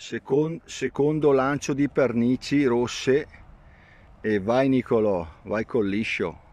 Second, secondo lancio di pernici rosse e vai Nicolò, vai col liscio.